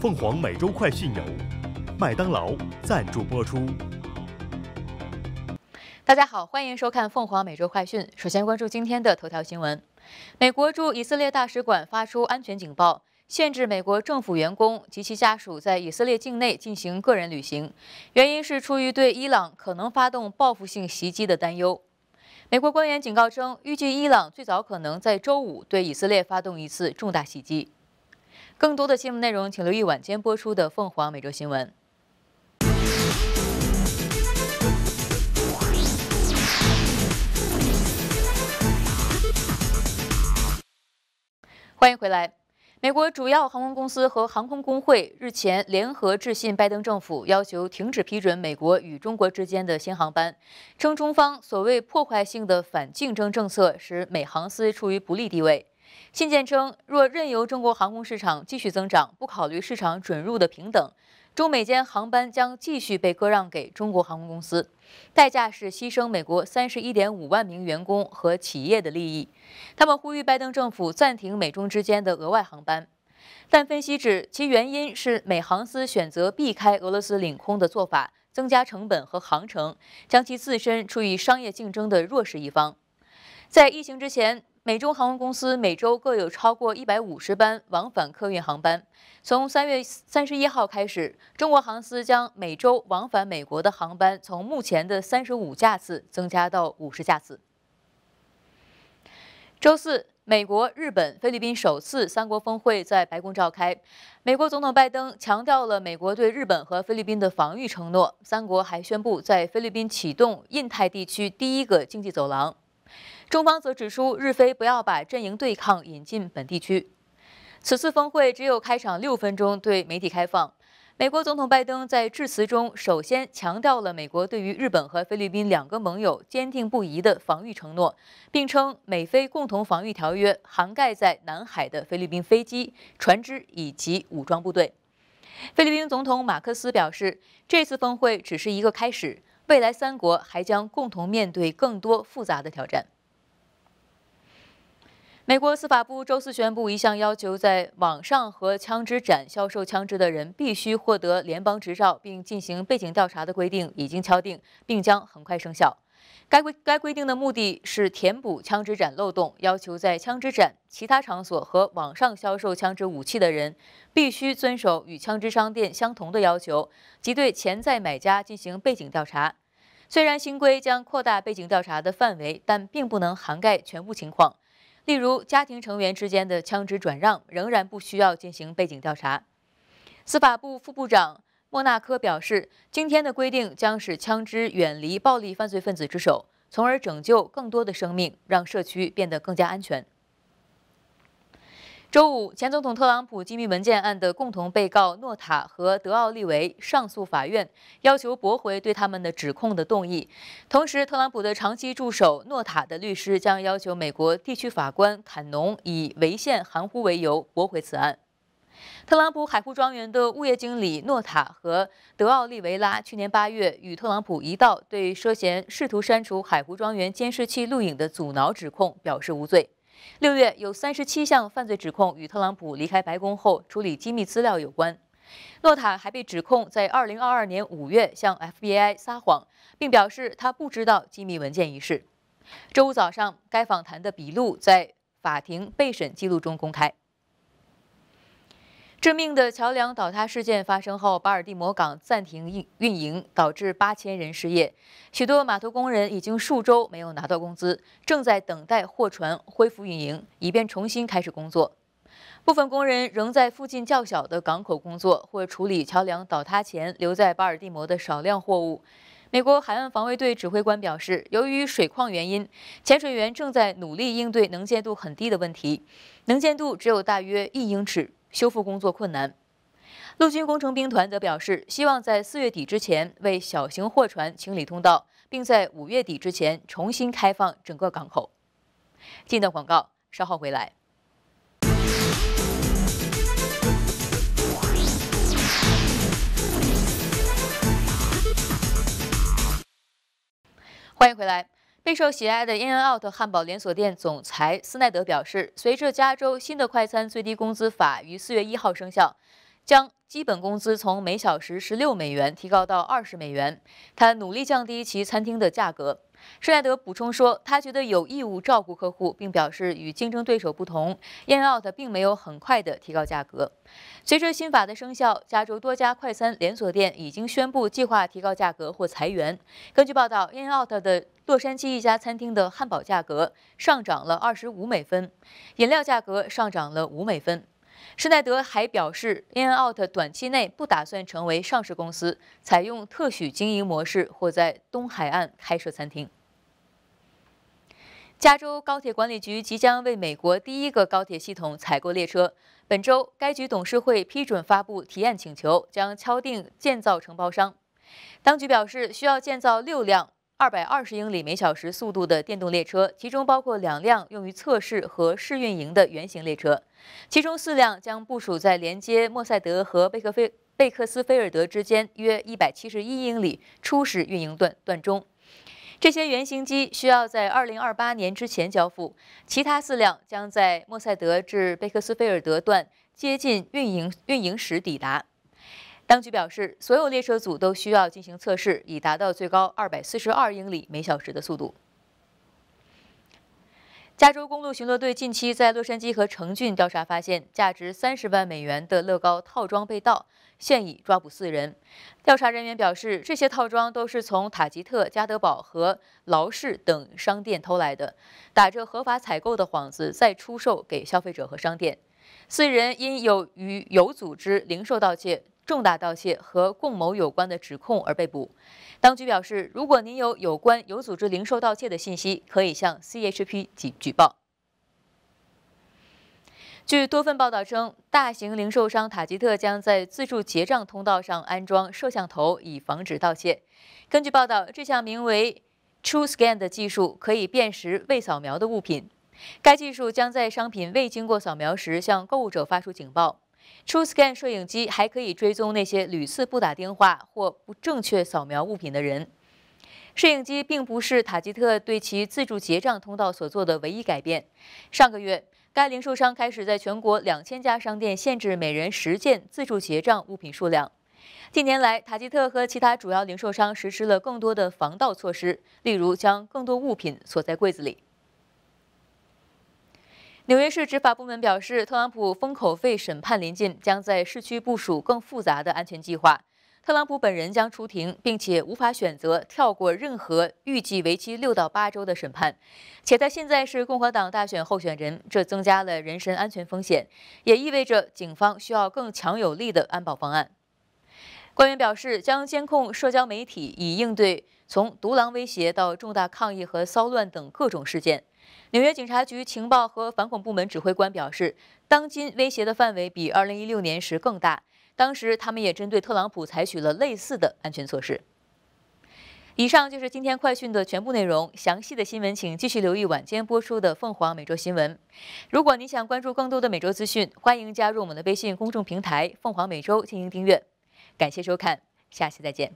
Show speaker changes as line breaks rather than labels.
凤凰每周快讯由麦当劳赞助播出。大家好，欢迎收看凤凰每周快讯。首先关注今天的头条新闻：美国驻以色列大使馆发出安全警报，限制美国政府员工及其家属在以色列境内进行个人旅行，原因是出于对伊朗可能发动报复性袭击的担忧。美国官员警告称，预计伊朗最早可能在周五对以色列发动一次重大袭击。更多的新闻内容，请留意晚间播出的《凤凰每周新闻》。欢迎回来。美国主要航空公司和航空工会日前联合致信拜登政府，要求停止批准美国与中国之间的新航班，称中方所谓破坏性的反竞争政策使美航司处于不利地位。信件称，若任由中国航空市场继续增长，不考虑市场准入的平等，中美间航班将继续被割让给中国航空公司，代价是牺牲美国三十一点五万名员工和企业的利益。他们呼吁拜登政府暂停美中之间的额外航班，但分析指其原因是美航司选择避开俄罗斯领空的做法，增加成本和航程，将其自身处于商业竞争的弱势一方。在疫情之前。美中航空公司每周各有超过一百五十班往返客运航班。从三月三十一号开始，中国航司将每周往返美国的航班从目前的三十五架次增加到五十架次。周四，美国、日本、菲律宾首次三国峰会在白宫召开，美国总统拜登强调了美国对日本和菲律宾的防御承诺。三国还宣布在菲律宾启动印太地区第一个经济走廊。中方则指出，日菲不要把阵营对抗引进本地区。此次峰会只有开场六分钟对媒体开放。美国总统拜登在致辞中首先强调了美国对于日本和菲律宾两个盟友坚定不移的防御承诺，并称美菲共同防御条约涵盖在南海的菲律宾飞机、船只以及武装部队。菲律宾总统马克思表示，这次峰会只是一个开始。未来，三国还将共同面对更多复杂的挑战。美国司法部周四宣布，一项要求在网上和枪支展销售枪支的人必须获得联邦执照并进行背景调查的规定已经敲定，并将很快生效。该规该规定的目的是填补枪支展漏洞，要求在枪支展、其他场所和网上销售枪支武器的人必须遵守与枪支商店相同的要求，即对潜在买家进行背景调查。虽然新规将扩大背景调查的范围，但并不能涵盖全部情况，例如家庭成员之间的枪支转让仍然不需要进行背景调查。司法部副部长。莫纳科表示，今天的规定将使枪支远离暴力犯罪分子之手，从而拯救更多的生命，让社区变得更加安全。周五，前总统特朗普机密文件案的共同被告诺塔和德奥利维上诉法院要求驳回对他们的指控的动议。同时，特朗普的长期助手诺塔的律师将要求美国地区法官坎农以违宪、含糊为由驳回此案。特朗普海湖庄园的物业经理诺塔和德奥利维拉去年八月与特朗普一道对涉嫌试图删除海湖庄园监视器录影的阻挠指控表示无罪。六月有三十七项犯罪指控与特朗普离开白宫后处理机密资料有关。诺塔还被指控在二零二二年五月向 FBI 撒谎，并表示他不知道机密文件一事。周五早上，该访谈的笔录在法庭备审记录中公开。致命的桥梁倒塌事件发生后，巴尔的摩港暂停运运营，导致八千人失业。许多码头工人已经数周没有拿到工资，正在等待货船恢复运营，以便重新开始工作。部分工人仍在附近较小的港口工作，或处理桥梁倒塌前留在巴尔的摩的少量货物。美国海岸防卫队指挥官表示，由于水况原因，潜水员正在努力应对能见度很低的问题，能见度只有大约一英尺。修复工作困难，陆军工程兵团则表示，希望在四月底之前为小型货船清理通道，并在五月底之前重新开放整个港口。进段广告稍后回来。欢迎回来。备受喜爱的 Inn Out 汉堡连锁店总裁斯奈德表示，随着加州新的快餐最低工资法于四月一号生效，将基本工资从每小时十六美元提高到二十美元，他努力降低其餐厅的价格。施耐德补充说，他觉得有义务照顾客户，并表示与竞争对手不同 i n o u t 并没有很快地提高价格。随着新法的生效，加州多家快餐连锁店已经宣布计划提高价格或裁员。根据报道，Innout 的洛杉矶一家餐厅的汉堡价格上涨了25美分，饮料价格上涨了5美分。施耐德还表示 i n o u t 短期内不打算成为上市公司，采用特许经营模式或在东海岸开设餐厅。加州高铁管理局即将为美国第一个高铁系统采购列车。本周，该局董事会批准发布提案请求，将敲定建造承包商。当局表示，需要建造六辆。220英里每小时速度的电动列车，其中包括两辆用于测试和试运营的原型列车，其中四辆将部署在连接莫塞德和贝克菲贝克斯菲尔德之间约171英里初始运营段段中。这些原型机需要在2028年之前交付，其他四辆将在莫塞德至贝克斯菲尔德段接近运营运营时抵达。当局表示，所有列车组都需要进行测试，以达到最高二百四十二英里每小时的速度。加州公路巡逻队近期在洛杉矶和城郡调查发现，价值三十万美元的乐高套装被盗，现已抓捕四人。调查人员表示，这些套装都是从塔吉特、加德堡和劳氏等商店偷来的，打着合法采购的幌子，再出售给消费者和商店。四人因有与有组织零售盗窃。重大盗窃和共谋有关的指控而被捕。当局表示，如果您有有关有组织零售盗窃的信息，可以向 CHP 举报。据多份报道称，大型零售商塔吉特将在自助结账通道上安装摄像头，以防止盗窃。根据报道，这项名为 True Scan 的技术可以辨识未扫描的物品。该技术将在商品未经过扫描时向购物者发出警报。TrueScan 摄影机还可以追踪那些屡次不打电话或不正确扫描物品的人。摄影机并不是塔吉特对其自助结账通道所做的唯一改变。上个月，该零售商开始在全国2000家商店限制每人十件自助结账物品数量。近年来，塔吉特和其他主要零售商实施了更多的防盗措施，例如将更多物品锁在柜子里。纽约市执法部门表示，特朗普封口费审判临近，将在市区部署更复杂的安全计划。特朗普本人将出庭，并且无法选择跳过任何预计为期六到八周的审判。且他现在是共和党大选候选人，这增加了人身安全风险，也意味着警方需要更强有力的安保方案。官员表示，将监控社交媒体以应对。从独狼威胁到重大抗议和骚乱等各种事件，纽约警察局情报和反恐部门指挥官表示，当今威胁的范围比2016年时更大。当时他们也针对特朗普采取了类似的安全措施。以上就是今天快讯的全部内容，详细的新闻请继续留意晚间播出的《凤凰美洲新闻》。如果你想关注更多的美洲资讯，欢迎加入我们的微信公众平台“凤凰美洲”进行订阅。感谢收看，下期再见。